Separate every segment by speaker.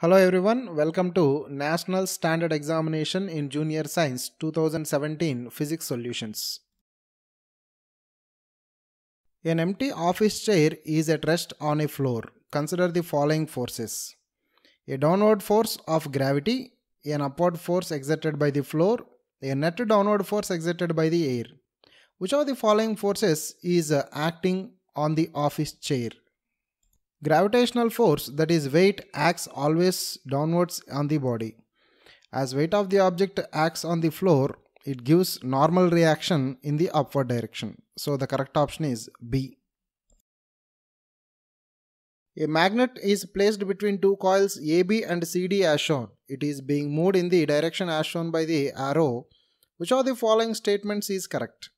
Speaker 1: Hello everyone, welcome to National Standard Examination in Junior Science 2017 Physics Solutions. An empty office chair is at rest on a floor. Consider the following forces. A downward force of gravity, an upward force exerted by the floor, a net downward force exerted by the air. Which of the following forces is uh, acting on the office chair? Gravitational force, that is weight, acts always downwards on the body. As weight of the object acts on the floor, it gives normal reaction in the upward direction. So the correct option is B. A magnet is placed between two coils AB and CD as shown. It is being moved in the direction as shown by the arrow. Which of the following statements is correct?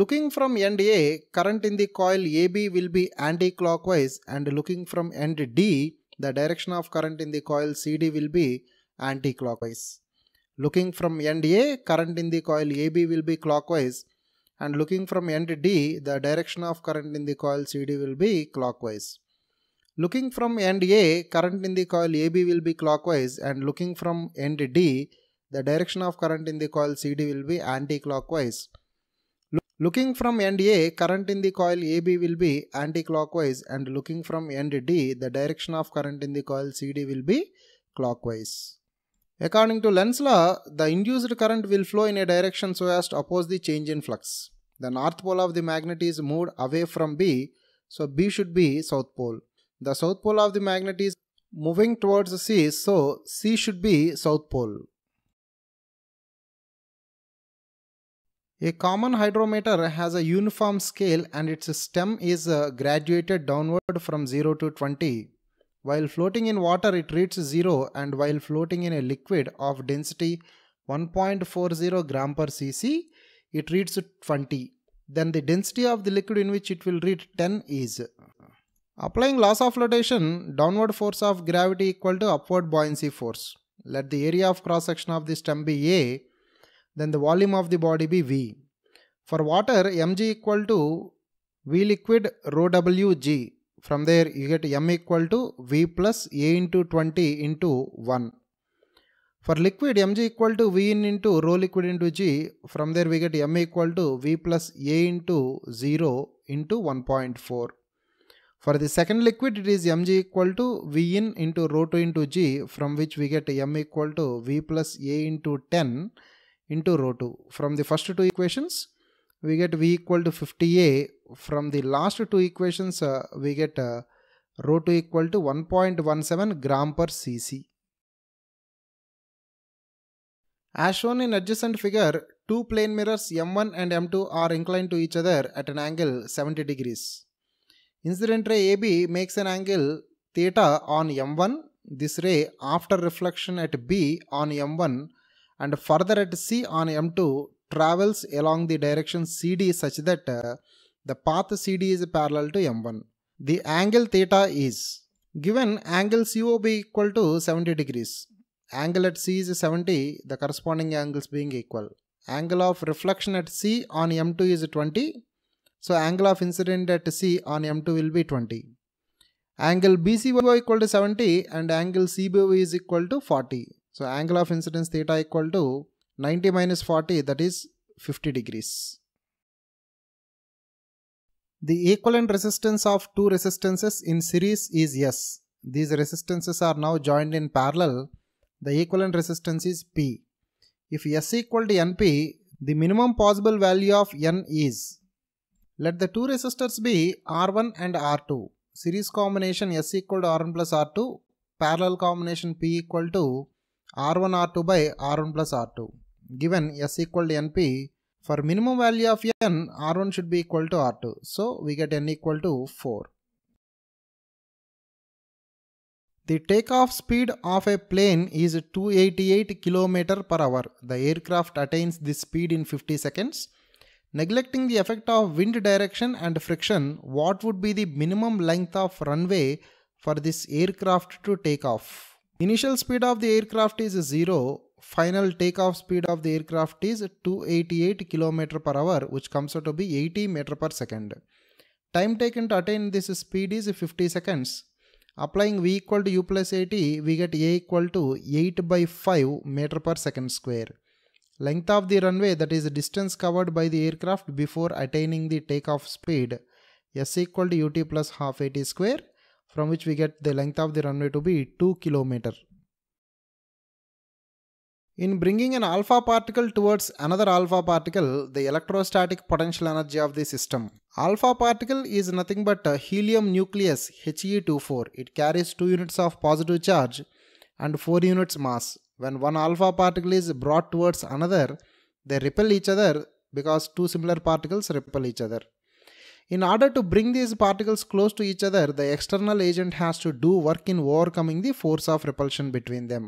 Speaker 1: Looking from end A, current in the coil AB will be anti-clockwise and looking from end D, the direction of current in the coil CD will be anti-clockwise. Looking from end A, current in the coil AB will be clockwise and looking from end D, the direction of current in the coil CD will be clockwise. Looking from end A, current in the coil AB will be clockwise and looking from end D, the direction of current in the coil CD will be anti-clockwise Looking from end A, current in the coil AB will be anti-clockwise and looking from end D, the direction of current in the coil CD will be clockwise. According to Lenz's law, the induced current will flow in a direction so as to oppose the change in flux. The north pole of the magnet is moved away from B, so B should be south pole. The south pole of the magnet is moving towards C, so C should be south pole. A common hydrometer has a uniform scale and its stem is uh, graduated downward from 0 to 20. While floating in water it reads 0 and while floating in a liquid of density 1.40 gram per cc it reads 20. Then the density of the liquid in which it will read 10 is. Applying loss of flotation, downward force of gravity equal to upward buoyancy force. Let the area of cross section of the stem be A then the volume of the body be V. For water, mg equal to V liquid rho Wg. From there you get m equal to V plus A into 20 into 1. For liquid, mg equal to V in into rho liquid into G. From there we get m equal to V plus A into 0 into 1.4. For the second liquid, it is mg equal to V in into rho 2 into G from which we get m equal to V plus A into 10 into row 2. From the first two equations, we get V equal to 50A. From the last two equations, uh, we get uh, row 2 equal to 1.17 gram per cc. As shown in adjacent figure, two plane mirrors M1 and M2 are inclined to each other at an angle 70 degrees. Incident ray AB makes an angle theta on M1. This ray after reflection at B on M1 and further at C on M2 travels along the direction CD such that uh, the path CD is parallel to M1. The angle theta is given angle COB equal to 70 degrees. Angle at C is 70, the corresponding angles being equal. Angle of reflection at C on M2 is 20, so angle of incident at C on M2 will be 20. Angle BCO equal to 70 and angle CBO is equal to 40. So angle of incidence theta equal to 90 minus 40 that is 50 degrees. The equivalent resistance of two resistances in series is S. These resistances are now joined in parallel. The equivalent resistance is P. If S equal to NP, the minimum possible value of N is. Let the two resistors be R1 and R2. Series combination S equal to R1 plus R2. Parallel combination P equal to R1 R2 by R1 plus R2. Given S equal to NP, for minimum value of n, R1 should be equal to R2. So we get n equal to 4. The takeoff speed of a plane is 288 km per hour. The aircraft attains this speed in 50 seconds. Neglecting the effect of wind direction and friction, what would be the minimum length of runway for this aircraft to take off? Initial speed of the aircraft is 0, final takeoff speed of the aircraft is 288 km per hour which comes out to be 80 meter per second. Time taken to attain this speed is 50 seconds. Applying V equal to U plus 80, we get A equal to 8 by 5 meter per second square. Length of the runway that is distance covered by the aircraft before attaining the takeoff speed S equal to ut plus half 80 square from which we get the length of the runway to be 2 kilometer. In bringing an alpha particle towards another alpha particle, the electrostatic potential energy of the system. Alpha particle is nothing but a helium nucleus He24. It carries 2 units of positive charge and 4 units mass. When one alpha particle is brought towards another, they repel each other because two similar particles repel each other. In order to bring these particles close to each other, the external agent has to do work in overcoming the force of repulsion between them.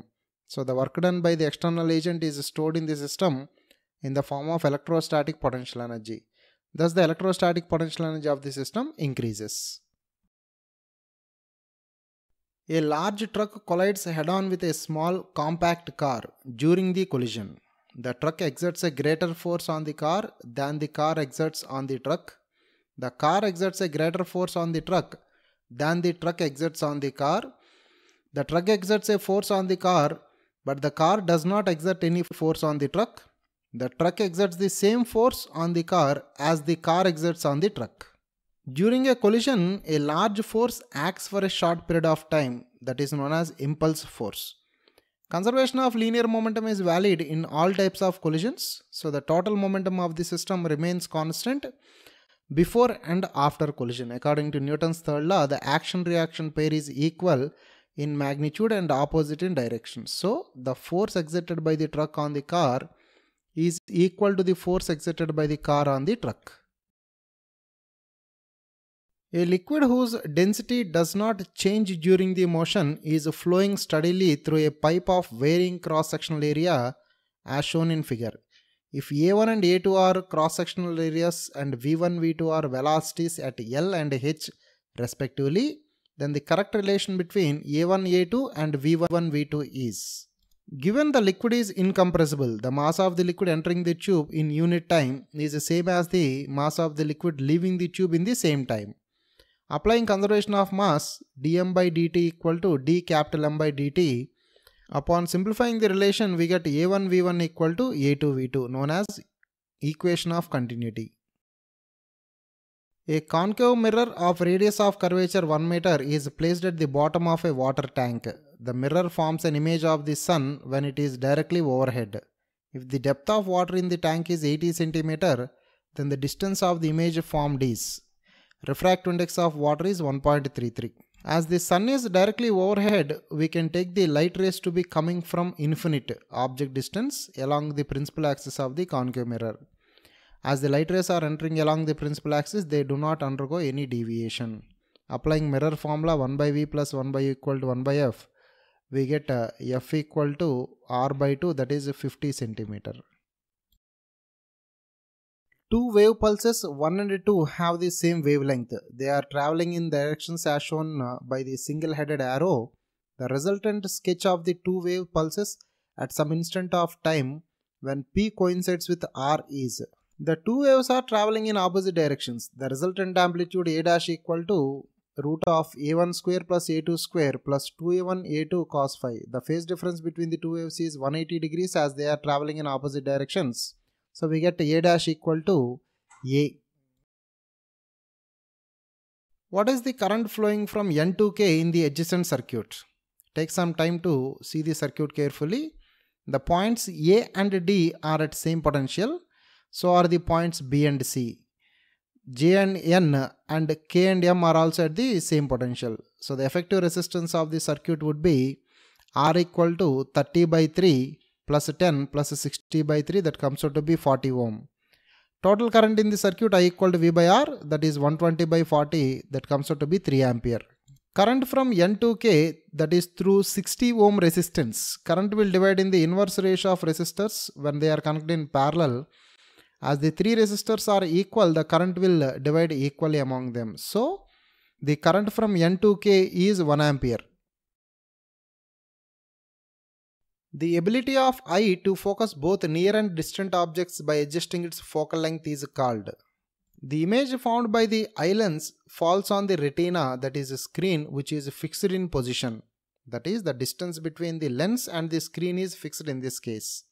Speaker 1: So the work done by the external agent is stored in the system in the form of electrostatic potential energy. Thus the electrostatic potential energy of the system increases. A large truck collides head-on with a small compact car during the collision. The truck exerts a greater force on the car than the car exerts on the truck the car exerts a greater force on the truck than the truck exerts on the car. The truck exerts a force on the car, but the car does not exert any force on the truck. The truck exerts the same force on the car as the car exerts on the truck. During a collision, a large force acts for a short period of time that is known as impulse force. Conservation of linear momentum is valid in all types of collisions. So the total momentum of the system remains constant before and after collision. According to Newton's third law, the action reaction pair is equal in magnitude and opposite in direction. So, the force exerted by the truck on the car is equal to the force exerted by the car on the truck. A liquid whose density does not change during the motion is flowing steadily through a pipe of varying cross-sectional area as shown in figure. If A1 and A2 are cross-sectional areas and V1, V2 are velocities at L and H respectively, then the correct relation between A1, A2 and V1, V2 is. Given the liquid is incompressible, the mass of the liquid entering the tube in unit time is the same as the mass of the liquid leaving the tube in the same time. Applying conservation of mass dm by dt equal to d capital M by dt Upon simplifying the relation, we get a1 v1 equal to a2 v2 known as equation of continuity. A concave mirror of radius of curvature 1 meter is placed at the bottom of a water tank. The mirror forms an image of the sun when it is directly overhead. If the depth of water in the tank is 80 centimeter, then the distance of the image formed is refractive index of water is 1.33. As the sun is directly overhead, we can take the light rays to be coming from infinite object distance along the principal axis of the concave mirror. As the light rays are entering along the principal axis, they do not undergo any deviation. Applying mirror formula 1 by V plus 1 by U equal to 1 by F, we get uh, F equal to R by 2 that is 50 centimeter. Two wave pulses 1 and 2 have the same wavelength. They are traveling in directions as shown uh, by the single headed arrow. The resultant sketch of the two wave pulses at some instant of time when P coincides with R is. The two waves are traveling in opposite directions. The resultant amplitude A dash equal to root of A1 square plus A2 square plus 2A1 A2 cos phi. The phase difference between the two waves is 180 degrees as they are traveling in opposite directions. So we get a dash equal to A. What is the current flowing from N to K in the adjacent circuit? Take some time to see the circuit carefully. The points A and D are at same potential. So are the points B and C. J and N and K and M are also at the same potential. So the effective resistance of the circuit would be R equal to 30 by 3 plus 10 plus 60 by 3 that comes out to be 40 ohm. Total current in the circuit I equal to V by R that is 120 by 40 that comes out to be 3 ampere. Current from N to K that is through 60 ohm resistance. Current will divide in the inverse ratio of resistors when they are connected in parallel. As the three resistors are equal the current will divide equally among them. So the current from N to K is 1 ampere. The ability of eye to focus both near and distant objects by adjusting its focal length is called. The image found by the eye lens falls on the retina that is a screen which is fixed in position. That is the distance between the lens and the screen is fixed in this case.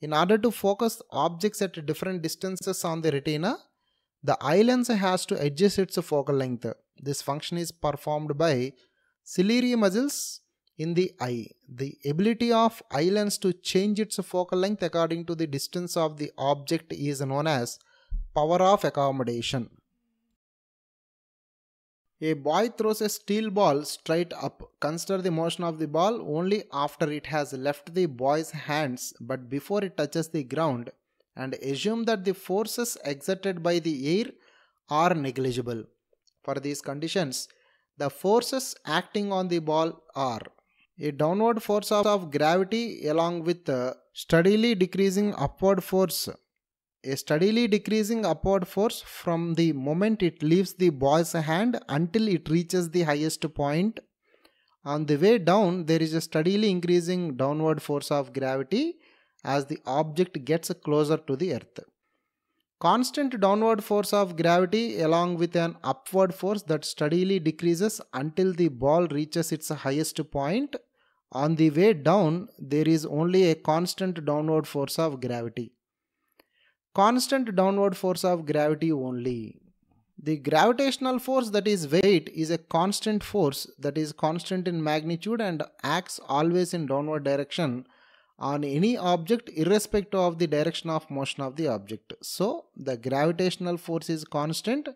Speaker 1: In order to focus objects at different distances on the retina, the eye lens has to adjust its focal length. This function is performed by ciliary muscles in the eye. The ability of eye lens to change its focal length according to the distance of the object is known as power of accommodation. A boy throws a steel ball straight up. Consider the motion of the ball only after it has left the boy's hands but before it touches the ground and assume that the forces exerted by the air are negligible. For these conditions, the forces acting on the ball are a downward force of gravity along with a uh, steadily decreasing upward force. A steadily decreasing upward force from the moment it leaves the boy's hand until it reaches the highest point. On the way down, there is a steadily increasing downward force of gravity as the object gets closer to the earth. Constant downward force of gravity along with an upward force that steadily decreases until the ball reaches its highest point. On the way down, there is only a constant downward force of gravity. Constant downward force of gravity only. The gravitational force that is weight is a constant force that is constant in magnitude and acts always in downward direction on any object irrespective of the direction of motion of the object. So the gravitational force is constant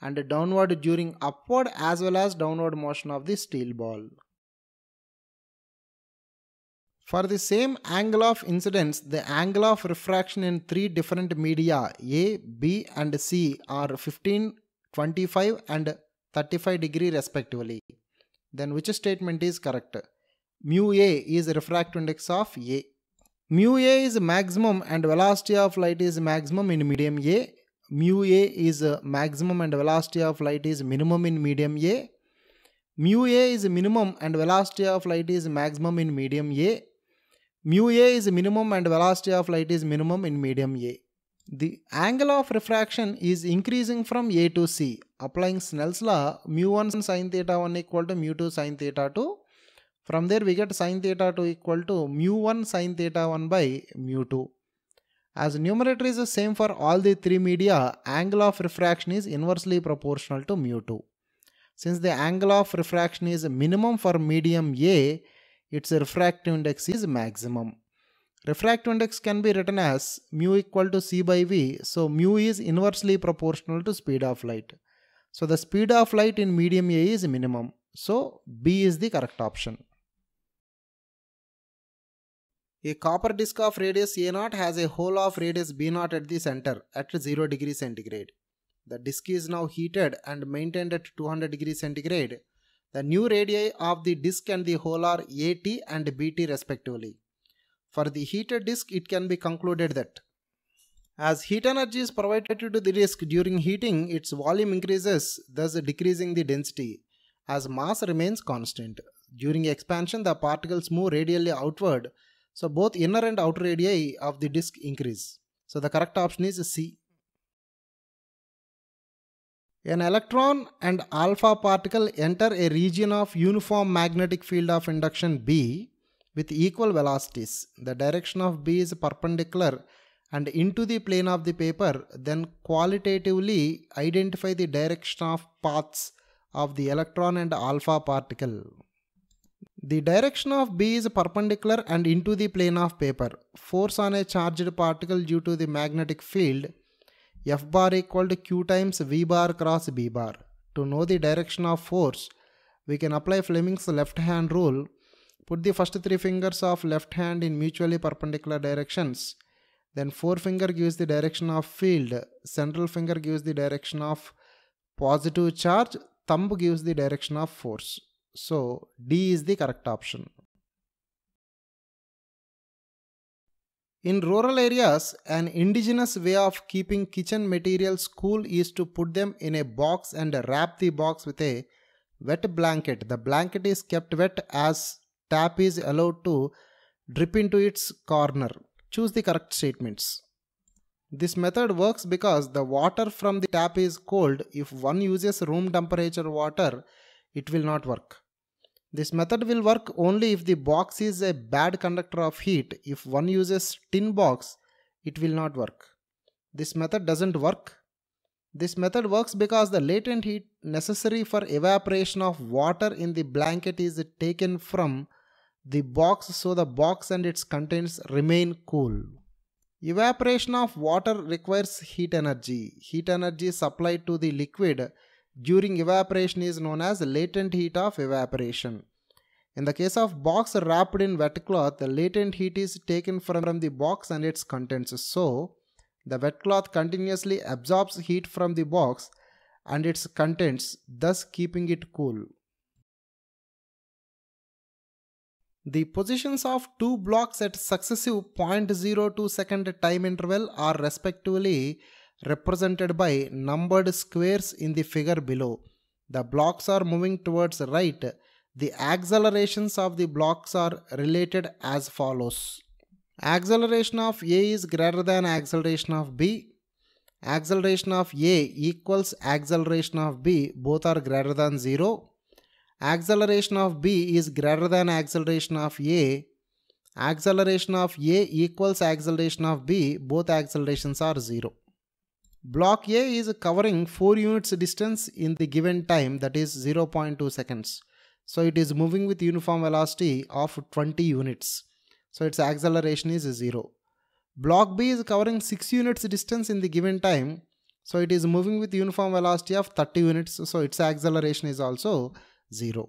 Speaker 1: and downward during upward as well as downward motion of the steel ball. For the same angle of incidence, the angle of refraction in three different media A, B and C are 15, 25 and 35 degree respectively. Then which statement is correct? mu a is refractive index of a. Mu a is maximum and velocity of light is maximum in medium a. Mu a is maximum and velocity of light is minimum in medium a. Mu a is minimum and velocity of light is maximum in medium a. Mu a is minimum and velocity of light is minimum in medium a. The angle of refraction is increasing from A to C. Applying Snell's law, mu1 sin theta 1 equal to mu2 sin theta 2 from there we get sine theta 2 equal to mu1 sine theta 1 by mu2. As numerator is the same for all the three media, angle of refraction is inversely proportional to mu2. Since the angle of refraction is minimum for medium A, its refractive index is maximum. Refractive index can be written as mu equal to c by v, so mu is inversely proportional to speed of light. So the speed of light in medium A is minimum, so B is the correct option. A copper disc of radius A0 has a hole of radius B0 at the center at 0 degree centigrade. The disc is now heated and maintained at 200 degree centigrade. The new radii of the disc and the hole are AT and BT respectively. For the heated disc, it can be concluded that as heat energy is provided to the disk during heating, its volume increases, thus decreasing the density, as mass remains constant. During expansion, the particles move radially outward so both inner and outer radii of the disc increase. So the correct option is C. An electron and alpha particle enter a region of uniform magnetic field of induction B with equal velocities. The direction of B is perpendicular and into the plane of the paper then qualitatively identify the direction of paths of the electron and alpha particle. The direction of B is perpendicular and into the plane of paper. Force on a charged particle due to the magnetic field F bar equal to Q times V bar cross B bar. To know the direction of force, we can apply Fleming's left hand rule. Put the first three fingers of left hand in mutually perpendicular directions. Then forefinger gives the direction of field, central finger gives the direction of positive charge, thumb gives the direction of force. So D is the correct option. In rural areas, an indigenous way of keeping kitchen materials cool is to put them in a box and wrap the box with a wet blanket. The blanket is kept wet as tap is allowed to drip into its corner. Choose the correct statements. This method works because the water from the tap is cold. If one uses room temperature water, it will not work. This method will work only if the box is a bad conductor of heat. If one uses tin box, it will not work. This method doesn't work. This method works because the latent heat necessary for evaporation of water in the blanket is taken from the box so the box and its contents remain cool. Evaporation of water requires heat energy. Heat energy supplied to the liquid during evaporation is known as latent heat of evaporation. In the case of box wrapped in wet cloth, the latent heat is taken from the box and its contents. So, the wet cloth continuously absorbs heat from the box and its contents, thus keeping it cool. The positions of two blocks at successive 0.02 second time interval are respectively represented by numbered squares in the figure below. The blocks are moving towards right. The accelerations of the blocks are related as follows. Acceleration of A is greater than acceleration of B. Acceleration of A equals acceleration of B. Both are greater than 0. Acceleration of B is greater than acceleration of A acceleration of A equals acceleration of B, both accelerations are 0. Block A is covering 4 units distance in the given time that is 0.2 seconds. So it is moving with uniform velocity of 20 units. So its acceleration is 0. Block B is covering 6 units distance in the given time. So it is moving with uniform velocity of 30 units. So its acceleration is also 0.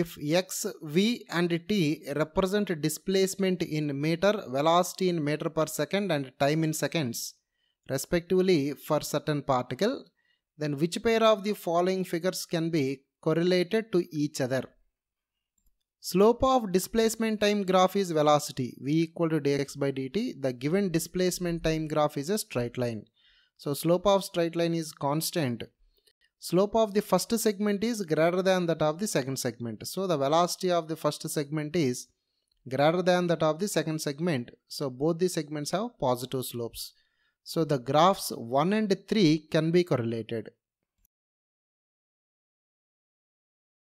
Speaker 1: if x, v and t represent displacement in meter, velocity in meter per second and time in seconds respectively for certain particle, then which pair of the following figures can be correlated to each other? Slope of displacement time graph is velocity, v equal to dx by dt. The given displacement time graph is a straight line. So slope of straight line is constant slope of the first segment is greater than that of the second segment. So the velocity of the first segment is greater than that of the second segment. So both the segments have positive slopes. So the graphs 1 and 3 can be correlated.